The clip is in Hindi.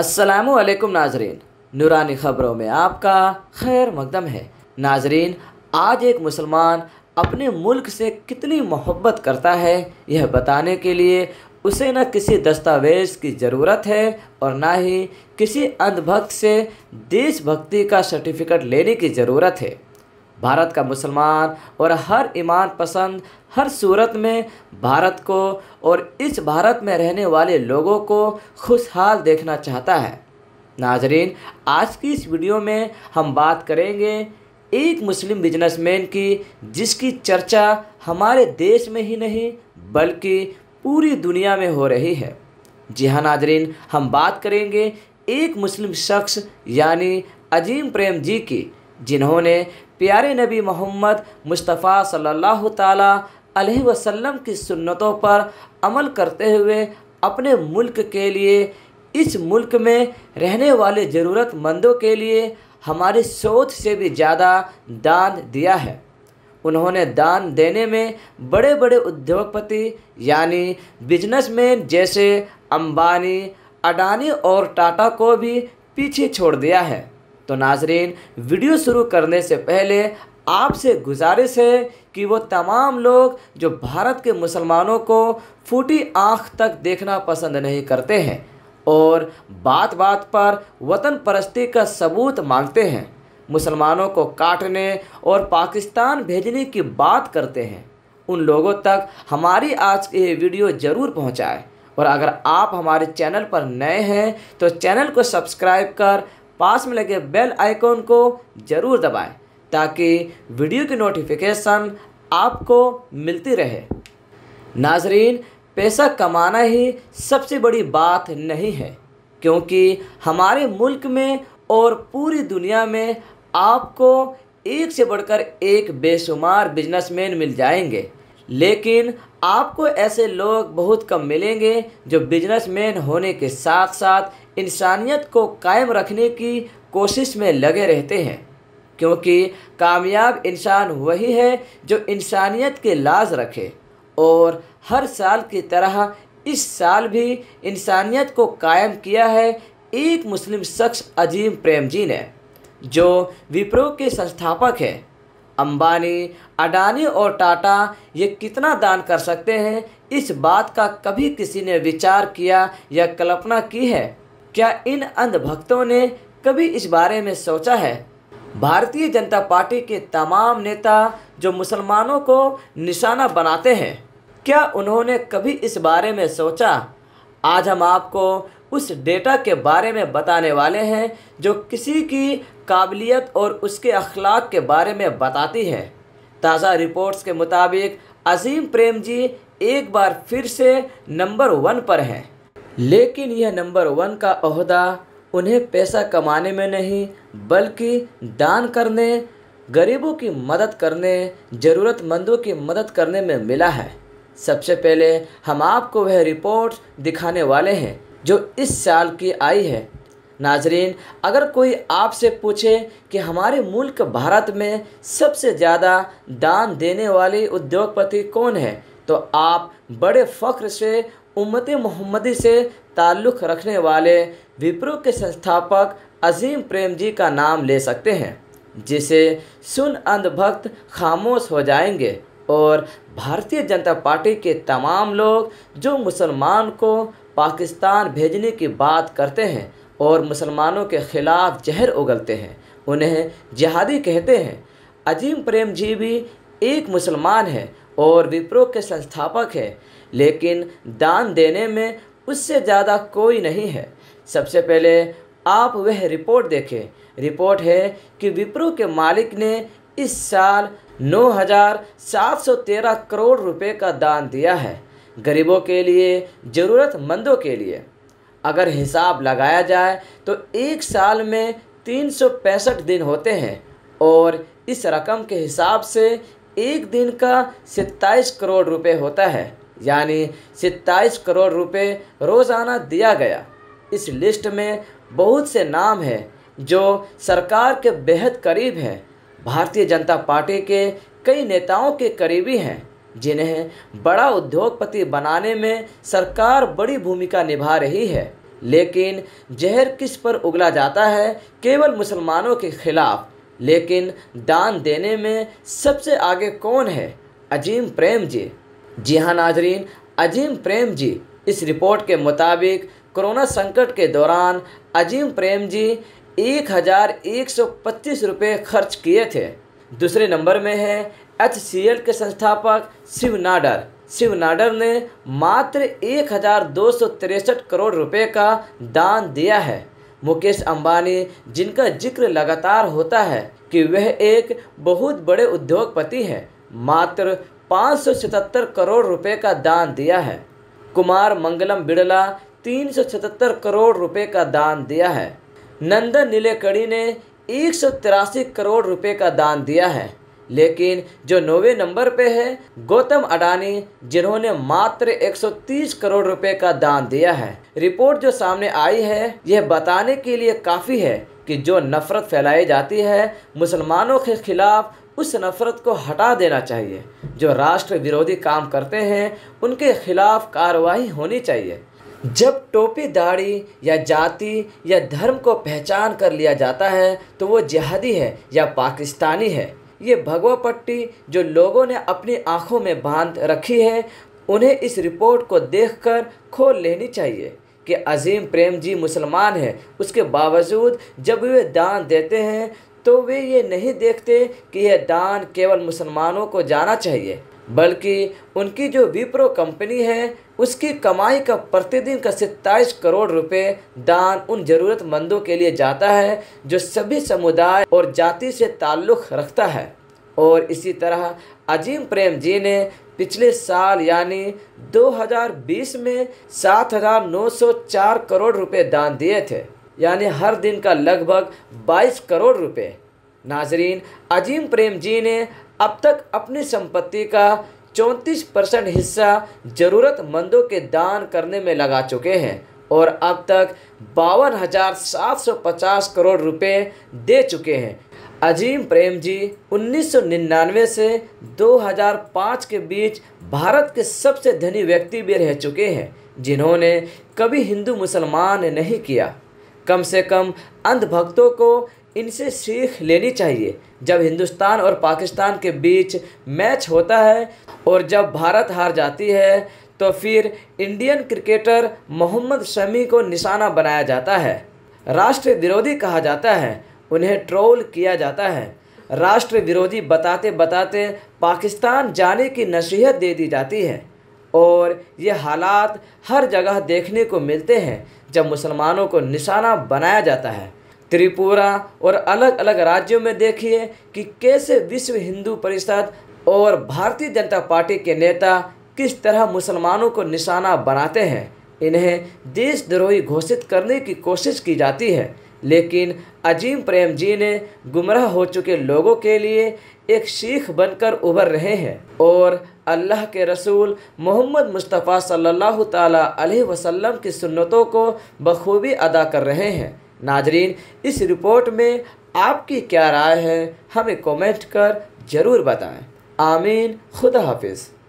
असलकम नाजरीन नूरानी ख़बरों में आपका खैर मकदम है नाजरीन आज एक मुसलमान अपने मुल्क से कितनी मोहब्बत करता है यह बताने के लिए उसे न किसी दस्तावेज़ की ज़रूरत है और ना ही किसी अंधभक्त से देशभक्ति का सर्टिफिकेट लेने की ज़रूरत है भारत का मुसलमान और हर ईमान पसंद हर सूरत में भारत को और इस भारत में रहने वाले लोगों को खुशहाल देखना चाहता है नाजरीन आज की इस वीडियो में हम बात करेंगे एक मुस्लिम बिजनेसमैन की जिसकी चर्चा हमारे देश में ही नहीं बल्कि पूरी दुनिया में हो रही है जी हाँ नाजरीन हम बात करेंगे एक मुस्लिम शख्स यानी अजीम प्रेम जी की जिन्होंने प्यारे नबी मोहम्मद मुस्तफ़ा सल्लल्लाहु ताला अलैहि वसल्लम की सुन्नतों पर अमल करते हुए अपने मुल्क के लिए इस मुल्क में रहने वाले ज़रूरतमंदों के लिए हमारे सोच से भी ज़्यादा दान दिया है उन्होंने दान देने में बड़े बड़े उद्योगपति यानी बिजनेसमैन जैसे अंबानी अडानी और टाटा को भी पीछे छोड़ दिया है तो नाजरीन वीडियो शुरू करने से पहले आपसे गुजारिश है कि वो तमाम लोग जो भारत के मुसलमानों को फूटी आँख तक देखना पसंद नहीं करते हैं और बात बात पर वतन परस्ती का सबूत मांगते हैं मुसलमानों को काटने और पाकिस्तान भेजने की बात करते हैं उन लोगों तक हमारी आज की ये वीडियो ज़रूर पहुँचाए और अगर आप हमारे चैनल पर नए हैं तो चैनल को सब्सक्राइब कर पास में लगे बेल आइकॉन को ज़रूर दबाएं ताकि वीडियो की नोटिफिकेशन आपको मिलती रहे नाजरीन पैसा कमाना ही सबसे बड़ी बात नहीं है क्योंकि हमारे मुल्क में और पूरी दुनिया में आपको एक से बढ़कर एक बेशुमार बिजनेसमैन मिल जाएंगे लेकिन आपको ऐसे लोग बहुत कम मिलेंगे जो बिजनेसमैन होने के साथ साथ इंसानियत को कायम रखने की कोशिश में लगे रहते हैं क्योंकि कामयाब इंसान वही है जो इंसानियत के लाज रखे और हर साल की तरह इस साल भी इंसानियत को कायम किया है एक मुस्लिम शख्स अजीम प्रेम जी ने जो विप्रो के संस्थापक हैं अंबानी अडानी और टाटा ये कितना दान कर सकते हैं इस बात का कभी किसी ने विचार किया या कल्पना की है क्या इन अंधभक्तों ने कभी इस बारे में सोचा है भारतीय जनता पार्टी के तमाम नेता जो मुसलमानों को निशाना बनाते हैं क्या उन्होंने कभी इस बारे में सोचा आज हम आपको उस डेटा के बारे में बताने वाले हैं जो किसी की काबिलियत और उसके अखलाक के बारे में बताती है ताज़ा रिपोर्ट्स के मुताबिक अजीम प्रेम जी एक बार फिर से नंबर वन पर हैं लेकिन यह नंबर वन का अहदा उन्हें पैसा कमाने में नहीं बल्कि दान करने गरीबों की मदद करने ज़रूरतमंदों की मदद करने में मिला है सबसे पहले हम आपको वह रिपोर्ट दिखाने वाले हैं जो इस साल की आई है नाजरीन अगर कोई आपसे पूछे कि हमारे मुल्क भारत में सबसे ज़्यादा दान देने वाले उद्योगपति कौन है तो आप बड़े फ़ख्र से उम्मत मोहम्मदी से ताल्लुक़ रखने वाले विप्रो के संस्थापक अजीम प्रेम जी का नाम ले सकते हैं जिसे सुन अंधभक्त खामोश हो जाएंगे और भारतीय जनता पार्टी के तमाम लोग जो मुसलमान को पाकिस्तान भेजने की बात करते हैं और मुसलमानों के ख़िलाफ़ जहर उगलते हैं उन्हें जिहादी कहते हैं अजीम प्रेम जी भी एक मुसलमान है और विप्रो के संस्थापक है लेकिन दान देने में उससे ज़्यादा कोई नहीं है सबसे पहले आप वह रिपोर्ट देखें रिपोर्ट है कि विप्रो के मालिक ने इस साल 9,713 करोड़ रुपए का दान दिया है गरीबों के लिए ज़रूरतमंदों के लिए अगर हिसाब लगाया जाए तो एक साल में तीन दिन होते हैं और इस रकम के हिसाब से एक दिन का सत्ताईस करोड़ रुपए होता है यानी सत्ताईस करोड़ रुपए रोज़ाना दिया गया इस लिस्ट में बहुत से नाम हैं जो सरकार के बेहद करीब हैं भारतीय जनता पार्टी के कई नेताओं के करीबी हैं जिन्हें बड़ा उद्योगपति बनाने में सरकार बड़ी भूमिका निभा रही है लेकिन जहर किस पर उगला जाता है केवल मुसलमानों के खिलाफ लेकिन दान देने में सबसे आगे कौन है अजीम प्रेम जी जी हाँ नाजरीन अजीम प्रेम जी इस रिपोर्ट के मुताबिक कोरोना संकट के दौरान अजीम प्रेम जी एक हज़ार एक सौ पच्चीस रुपये खर्च किए थे दूसरे नंबर में है एच सी एल के संस्थापक शिव नाडर शिव नाडर ने मात्र एक हज़ार दो सौ तिरसठ करोड़ रुपए का दान दिया है मुकेश अंबानी जिनका जिक्र लगातार होता है कि वह एक बहुत बड़े उद्योगपति हैं मात्र 577 करोड़ रुपए का दान दिया है कुमार मंगलम बिड़ला 377 करोड़ रुपए का दान दिया है नंदन नीलेकड़ी ने एक करोड़ रुपए का दान दिया है लेकिन जो नौवे नंबर पे है गौतम अडानी जिन्होंने मात्र 130 करोड़ रुपए का दान दिया है रिपोर्ट जो सामने आई है यह बताने के लिए काफ़ी है कि जो नफ़रत फैलाई जाती है मुसलमानों के ख़िलाफ़ उस नफ़रत को हटा देना चाहिए जो राष्ट्र विरोधी काम करते हैं उनके खिलाफ कार्रवाई होनी चाहिए जब टोपी दाढ़ी या जाति या धर्म को पहचान कर लिया जाता है तो वो जिहादी है या पाकिस्तानी है ये भगवा पट्टी जो लोगों ने अपनी आंखों में बांध रखी है उन्हें इस रिपोर्ट को कर खोल लेनी चाहिए कि अजीम प्रेम जी मुसलमान है उसके बावजूद जब वे दान देते हैं तो वे ये नहीं देखते कि यह दान केवल मुसलमानों को जाना चाहिए बल्कि उनकी जो विप्रो कंपनी है उसकी कमाई का प्रतिदिन का सत्ताईस करोड़ रुपए दान उन ज़रूरतमंदों के लिए जाता है जो सभी समुदाय और जाति से ताल्लुक़ रखता है और इसी तरह अजीम प्रेम जी ने पिछले साल यानी 2020 में 7,904 करोड़ रुपए दान दिए थे यानी हर दिन का लगभग 22 करोड़ रुपए नाजरीन अजीम प्रेम जी ने अब तक अपनी संपत्ति का 34 परसेंट हिस्सा ज़रूरतमंदों के दान करने में लगा चुके हैं और अब तक बावन हज़ार सात सौ पचास करोड़ रुपए दे चुके हैं अजीम प्रेम जी उन्नीस से 2005 के बीच भारत के सबसे धनी व्यक्ति भी रह चुके हैं जिन्होंने कभी हिंदू मुसलमान नहीं किया कम से कम भक्तों को इनसे सीख लेनी चाहिए जब हिंदुस्तान और पाकिस्तान के बीच मैच होता है और जब भारत हार जाती है तो फिर इंडियन क्रिकेटर मोहम्मद शमी को निशाना बनाया जाता है राष्ट्र विरोधी कहा जाता है उन्हें ट्रोल किया जाता है राष्ट्र विरोधी बताते बताते पाकिस्तान जाने की नसीहत दे दी जाती है और ये हालात हर जगह देखने को मिलते हैं जब मुसलमानों को निशाना बनाया जाता है त्रिपुरा और अलग अलग राज्यों में देखिए कि कैसे विश्व हिंदू परिषद और भारतीय जनता पार्टी के नेता किस तरह मुसलमानों को निशाना बनाते हैं इन्हें देशद्रोही घोषित करने की कोशिश की जाती है लेकिन अजीम प्रेम जी ने गुमराह हो चुके लोगों के लिए एक शीख बनकर उभर रहे हैं और अल्लाह के रसूल मोहम्मद मुस्तफ़ा सल्लल्लाहु अलैहि वसल्लम की सुन्नतों को बखूबी अदा कर रहे हैं नाजरीन इस रिपोर्ट में आपकी क्या राय है हमें कमेंट कर ज़रूर बताएं आमीन खुदा हाफिज़